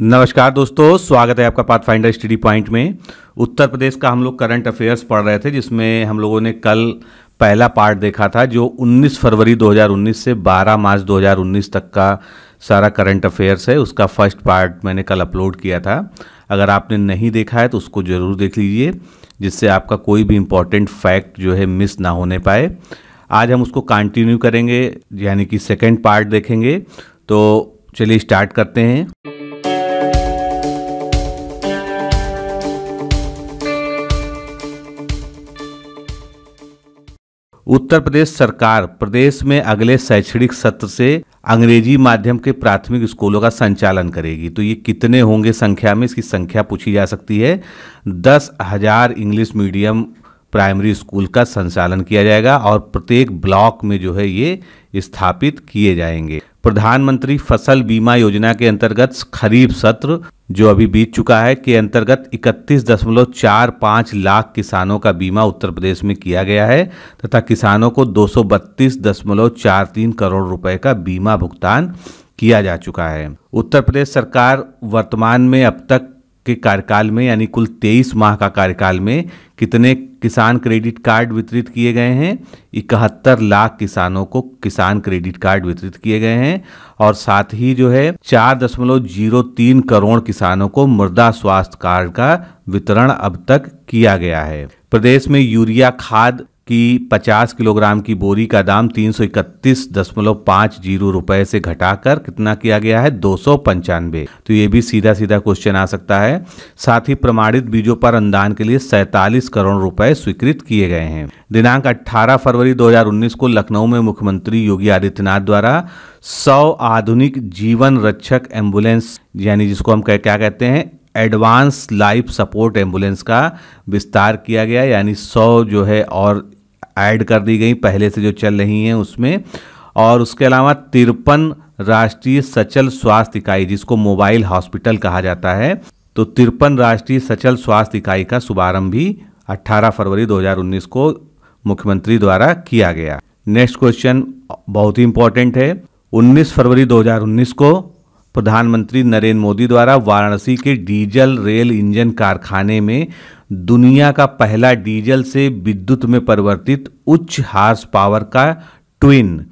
नमस्कार दोस्तों स्वागत है आपका पाथ फाइंडर स्टडी पॉइंट में उत्तर प्रदेश का हम लोग करंट अफेयर्स पढ़ रहे थे जिसमें हम लोगों ने कल पहला पार्ट देखा था जो 19 फरवरी 2019 से 12 मार्च 2019 तक का सारा करंट अफेयर्स है उसका फर्स्ट पार्ट मैंने कल अपलोड किया था अगर आपने नहीं देखा है तो उसको ज़रूर देख लीजिए जिससे आपका कोई भी इम्पोर्टेंट फैक्ट जो है मिस ना होने पाए आज हम उसको कंटिन्यू करेंगे यानी कि सेकेंड पार्ट देखेंगे तो चलिए स्टार्ट करते हैं उत्तर प्रदेश सरकार प्रदेश में अगले शैक्षणिक सत्र से अंग्रेजी माध्यम के प्राथमिक स्कूलों का संचालन करेगी तो ये कितने होंगे संख्या में इसकी संख्या पूछी जा सकती है दस हजार इंग्लिश मीडियम प्राइमरी स्कूल का संचालन किया जाएगा और प्रत्येक ब्लॉक में जो है ये स्थापित किए जाएंगे प्रधानमंत्री फसल बीमा योजना के अंतर्गत खरीफ सत्र जो अभी बीत चुका है के अंतर्गत 31.45 लाख किसानों का बीमा उत्तर प्रदेश में किया गया है तथा किसानों को 232.43 करोड़ रुपए का बीमा भुगतान किया जा चुका है उत्तर प्रदेश सरकार वर्तमान में अब तक के कार्यकाल में यानी कुल 23 माह का कार्यकाल में कितने किसान क्रेडिट कार्ड वितरित किए गए हैं इकहत्तर लाख किसानों को किसान क्रेडिट कार्ड वितरित किए गए हैं और साथ ही जो है चार दशमलव जीरो तीन करोड़ किसानों को मृदा स्वास्थ्य कार्ड का वितरण अब तक किया गया है प्रदेश में यूरिया खाद कि 50 किलोग्राम की बोरी का दाम तीन सौ इकतीस दशमलव पाँच जीरो रुपये से घटाकर कितना किया गया है दो सौ पंचानवे तो ये भी सीधा सीधा क्वेश्चन आ सकता है साथ ही प्रमाणित बीजों पर अनुदान के लिए सैंतालीस करोड़ रुपए स्वीकृत किए गए हैं दिनांक 18 फरवरी 2019 को लखनऊ में मुख्यमंत्री योगी आदित्यनाथ द्वारा सौ आधुनिक जीवन रक्षक एम्बुलेंस यानी जिसको हम क्या कहते हैं एडवांस लाइफ सपोर्ट एम्बुलेंस का विस्तार किया गया यानी सौ जो है और ऐड कर दी गई पहले से जो चल रही हैं उसमें और उसके अलावा तिरपन राष्ट्रीय सचल स्वास्थ्य इकाई जिसको मोबाइल हॉस्पिटल कहा जाता है तो तिरपन राष्ट्रीय सचल स्वास्थ्य इकाई का शुभारंभ भी 18 फरवरी 2019 को मुख्यमंत्री द्वारा किया गया नेक्स्ट क्वेश्चन बहुत ही इंपॉर्टेंट है 19 फरवरी 2019 को प्रधानमंत्री नरेंद्र मोदी द्वारा वाराणसी के डीजल रेल इंजन कारखाने में दुनिया का पहला डीजल से विद्युत में परिवर्तित उच्च हार्स पावर का ट्विन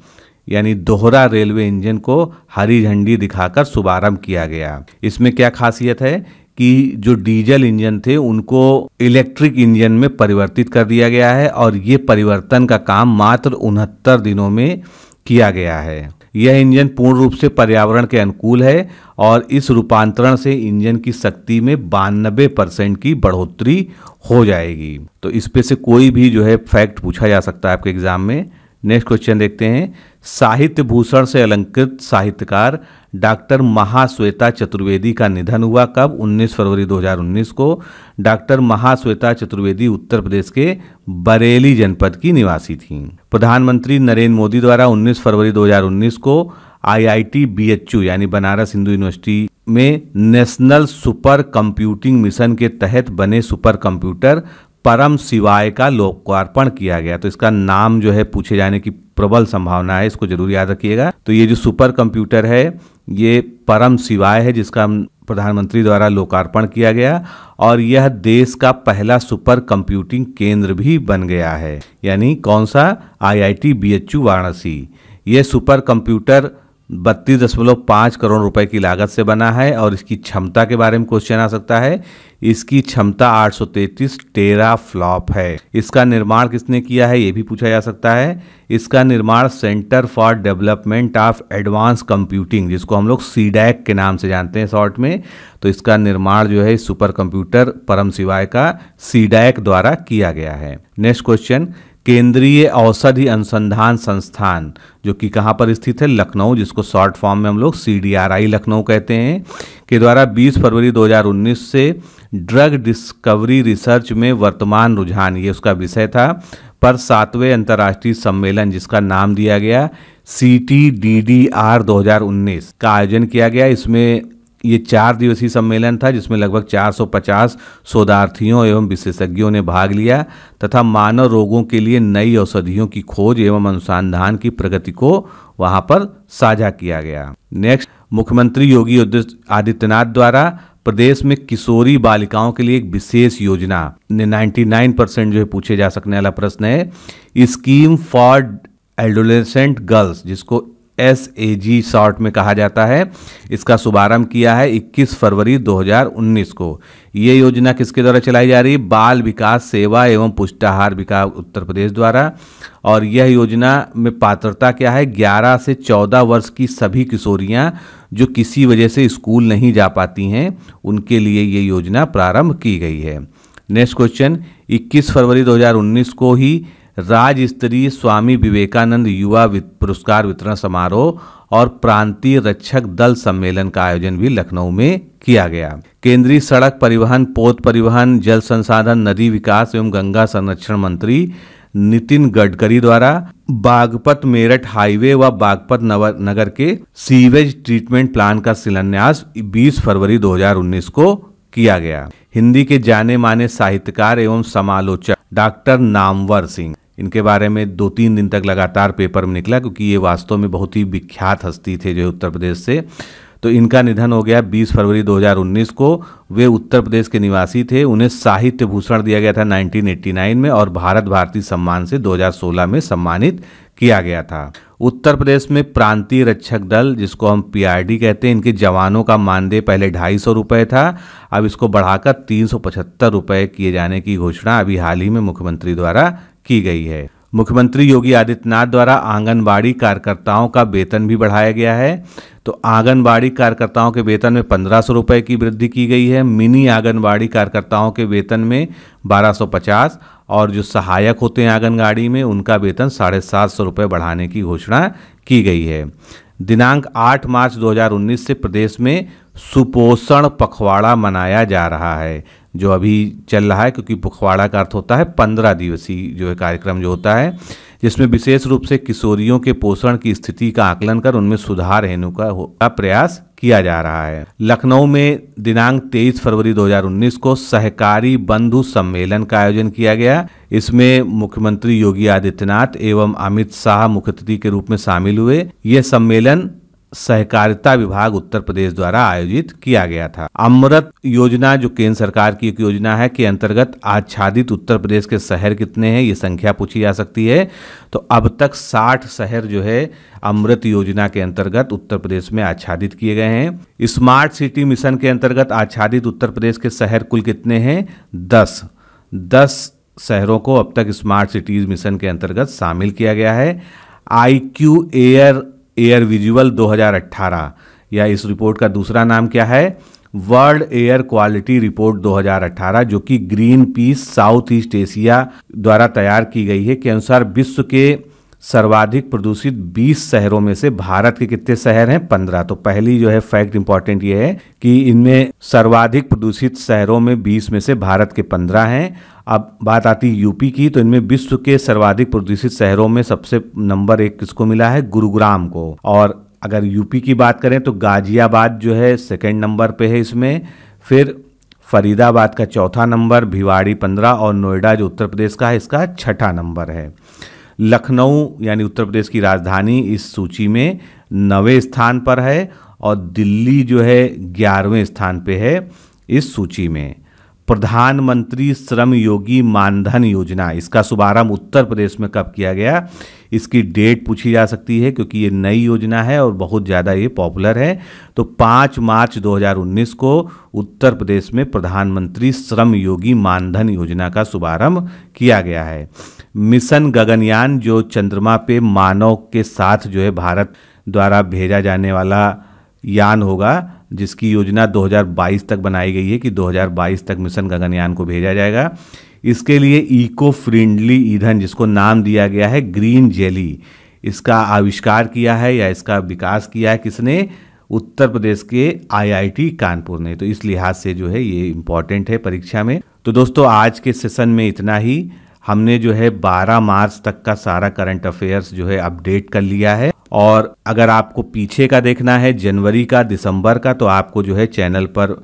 यानी दोहरा रेलवे इंजन को हरी झंडी दिखाकर शुभारंभ किया गया इसमें क्या खासियत है कि जो डीजल इंजन थे उनको इलेक्ट्रिक इंजन में परिवर्तित कर दिया गया है और ये परिवर्तन का काम मात्र उनहत्तर दिनों में किया गया है यह इंजन पूर्ण रूप से पर्यावरण के अनुकूल है और इस रूपांतरण से इंजन की शक्ति में बानबे परसेंट की बढ़ोतरी हो जाएगी तो इस पे से कोई भी जो है फैक्ट पूछा जा सकता है आपके एग्जाम में नेक्स्ट क्वेश्चन देखते हैं साहित्य भूषण से अलंकृत साहित्यकार डॉक्टर महाश्वेता चतुर्वेदी का निधन हुआ कब 19 फरवरी 2019 को डॉक्टर महाश्वेता चतुर्वेदी उत्तर प्रदेश के बरेली जनपद की निवासी थीं प्रधानमंत्री नरेंद्र मोदी द्वारा 19 फरवरी 2019 को आईआईटी बीएचयू यानी बनारस हिंदू यूनिवर्सिटी में नेशनल सुपर कंप्यूटिंग मिशन के तहत बने सुपर कंप्यूटर परम शिवाय का लोकार्पण किया गया तो इसका नाम जो है पूछे जाने की प्रबल संभावना है इसको जरूर याद रखिएगा तो ये जो सुपर कंप्यूटर है ये परम शिवाय है जिसका प्रधानमंत्री द्वारा लोकार्पण किया गया और यह देश का पहला सुपर कंप्यूटिंग केंद्र भी बन गया है यानी कौन सा आईआईटी बीएचयू वाराणसी यह सुपर कंप्यूटर बत्तीस दशमलव पाँच करोड़ रुपए की लागत से बना है और इसकी क्षमता के बारे में क्वेश्चन आ सकता है इसकी क्षमता 833 टेरा फ्लॉप है इसका निर्माण किसने किया है ये भी पूछा जा सकता है इसका निर्माण centre for development of advance computing जिसको हम लोग सीडैक के नाम से जानते हैं शॉर्ट में तो इसका निर्माण जो है सुपर कंप्यूटर परम शिवाय का सीडैक द्वारा किया गया है नेक्स्ट क्वेश्चन केंद्रीय औषधि अनुसंधान संस्थान जो कि कहाँ पर स्थित है लखनऊ जिसको शॉर्ट फॉर्म में हम लोग सी लखनऊ कहते हैं के द्वारा 20 फरवरी 2019 से ड्रग डिस्कवरी रिसर्च में वर्तमान रुझान ये उसका विषय था पर सातवें अंतर्राष्ट्रीय सम्मेलन जिसका नाम दिया गया C T D D R दो का आयोजन किया गया इसमें ये चार दिवसीय सम्मेलन था जिसमें लगभग 450 शोधार्थियों एवं विशेषज्ञों ने भाग लिया तथा मानव रोगों के लिए नई औषधियों की खोज एवं अनुसंधान की प्रगति को वहां पर साझा किया गया नेक्स्ट मुख्यमंत्री योगी आदित्यनाथ द्वारा प्रदेश में किशोरी बालिकाओं के लिए एक विशेष योजना ने नाइन परसेंट जो है पूछे जा सकने वाला प्रश्न है स्कीम फॉर एडोलेसेंट गर्ल्स जिसको एस ए जी शॉर्ट में कहा जाता है इसका शुभारंभ किया है 21 फरवरी 2019 को ये योजना किसके द्वारा चलाई जा रही है बाल विकास सेवा एवं पुष्टाहार विकास उत्तर प्रदेश द्वारा और यह योजना में पात्रता क्या है 11 से 14 वर्ष की सभी किशोरियां जो किसी वजह से स्कूल नहीं जा पाती हैं उनके लिए ये योजना प्रारंभ की गई है नेक्स्ट क्वेश्चन 21 फरवरी 2019 को ही राज्य स्तरीय स्वामी विवेकानंद युवा पुरस्कार वितरण समारोह और प्रांतीय रक्षक दल सम्मेलन का आयोजन भी लखनऊ में किया गया केंद्रीय सड़क परिवहन पोत परिवहन जल संसाधन नदी विकास एवं गंगा संरक्षण मंत्री नितिन गडकरी द्वारा बागपत मेरठ हाईवे व बागपत नगर के सीवेज ट्रीटमेंट प्लान का शिलान्यास 20 फरवरी 2019 को किया गया हिंदी के जाने माने साहित्यकार एवं समालोचक डॉक्टर नामवर सिंह इनके बारे में दो तीन दिन तक लगातार पेपर में निकला क्योंकि ये वास्तव में बहुत ही विख्यात हस्ती थे जो उत्तर प्रदेश से तो इनका निधन हो गया 20 फरवरी 2019 को वे उत्तर प्रदेश के निवासी थे उन्हें साहित्य भूषण दिया गया था 1989 में और भारत भारती सम्मान से 2016 में सम्मानित किया गया था उत्तर प्रदेश में प्रांतीय रक्षक दल जिसको हम पीआरडी कहते हैं इनके जवानों का मानदेय पहले ढाई सौ रुपये था अब इसको बढ़ाकर तीन सौ पचहत्तर रुपये किए जाने की घोषणा अभी हाल ही में मुख्यमंत्री द्वारा की गई है मुख्यमंत्री योगी आदित्यनाथ द्वारा आंगनबाड़ी कार्यकर्ताओं का वेतन भी बढ़ाया गया है तो आंगनबाड़ी कार्यकर्ताओं के वेतन में पंद्रह सौ रुपये की वृद्धि की गई है मिनी आंगनबाड़ी कार्यकर्ताओं के वेतन में बारह सौ पचास और जो सहायक होते हैं आंगनबाड़ी में उनका वेतन साढ़े सात सौ रुपये बढ़ाने की घोषणा की गई है दिनांक 8 मार्च 2019 से प्रदेश में सुपोषण पखवाड़ा मनाया जा रहा है जो अभी चल रहा है क्योंकि पखवाड़ा का अर्थ होता है पंद्रह दिवसीय जो है कार्यक्रम जो होता है जिसमें विशेष रूप से किशोरियों के पोषण की स्थिति का आकलन कर उनमें सुधार रहने का, का प्रयास किया जा रहा है लखनऊ में दिनांक 23 फरवरी 2019 को सहकारी बंधु सम्मेलन का आयोजन किया गया इसमें मुख्यमंत्री योगी आदित्यनाथ एवं अमित शाह मुख्य अतिथि के रूप में शामिल हुए यह सम्मेलन सहकारिता विभाग उत्तर प्रदेश द्वारा आयोजित किया गया था अमृत योजना जो केंद्र सरकार की एक योजना है के अंतर्गत आच्छादित उत्तर प्रदेश के शहर कितने हैं ये संख्या पूछी जा सकती है तो अब तक 60 शहर जो है अमृत योजना के अंतर्गत उत्तर प्रदेश में आच्छादित किए गए हैं स्मार्ट सिटी मिशन के अंतर्गत आच्छादित उत्तर प्रदेश के शहर कुल कितने हैं दस दस शहरों को अब तक स्मार्ट सिटीज़ मिशन के अंतर्गत शामिल किया गया है I Q air air visual 2018 या इस रिपोर्ट का दूसरा नाम क्या है वर्ल्ड एयर क्वालिटी रिपोर्ट 2018 जो कि Greenpeace South East Asia द्वारा तैयार की गई है के अनुसार विश्व के सर्वाधिक प्रदूषित 20 शहरों में से भारत के कितने शहर हैं 15 तो पहली जो है फैक्ट इंपॉर्टेंट ये है कि इनमें सर्वाधिक प्रदूषित शहरों में 20 में से भारत के 15 हैं अब बात आती यूपी की तो इनमें विश्व के सर्वाधिक प्रदूषित शहरों में सबसे नंबर एक किसको मिला है गुरुग्राम को और अगर यूपी की बात करें तो गाजियाबाद जो है सेकेंड नंबर पर है इसमें फिर फरीदाबाद का चौथा नंबर भिवाड़ी पंद्रह और नोएडा जो उत्तर प्रदेश का है इसका छठा नंबर है लखनऊ यानी उत्तर प्रदेश की राजधानी इस सूची में नवे स्थान पर है और दिल्ली जो है ग्यारहवें स्थान पे है इस सूची में प्रधानमंत्री श्रम योगी मानधन योजना इसका शुभारंभ उत्तर प्रदेश में कब किया गया इसकी डेट पूछी जा सकती है क्योंकि ये नई योजना है और बहुत ज़्यादा ये पॉपुलर है तो 5 मार्च 2019 को उत्तर प्रदेश में प्रधानमंत्री श्रम योगी मानधन योजना का शुभारंभ किया गया है मिशन गगनयान जो चंद्रमा पे मानव के साथ जो है भारत द्वारा भेजा जाने वाला यान होगा जिसकी योजना 2022 तक बनाई गई है कि 2022 तक मिशन गगनयान को भेजा जाएगा इसके लिए इको फ्रेंडली ईंधन जिसको नाम दिया गया है ग्रीन जेली इसका आविष्कार किया है या इसका विकास किया है किसने उत्तर प्रदेश के आईआईटी कानपुर ने तो इस लिहाज से जो है ये इम्पॉर्टेंट है परीक्षा में तो दोस्तों आज के सेशन में इतना ही हमने जो है 12 मार्च तक का सारा करंट अफेयर्स जो है अपडेट कर लिया है और अगर आपको पीछे का देखना है जनवरी का दिसंबर का तो आपको जो है चैनल पर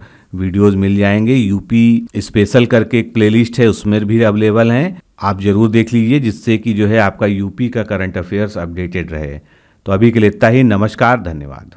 वीडियोस मिल जाएंगे यूपी स्पेशल करके एक प्लेलिस्ट है उसमें भी अवेलेबल हैं आप ज़रूर देख लीजिए जिससे कि जो है आपका यूपी का करंट अफेयर्स अपडेटेड रहे तो अभी के लिए इतना ही नमस्कार धन्यवाद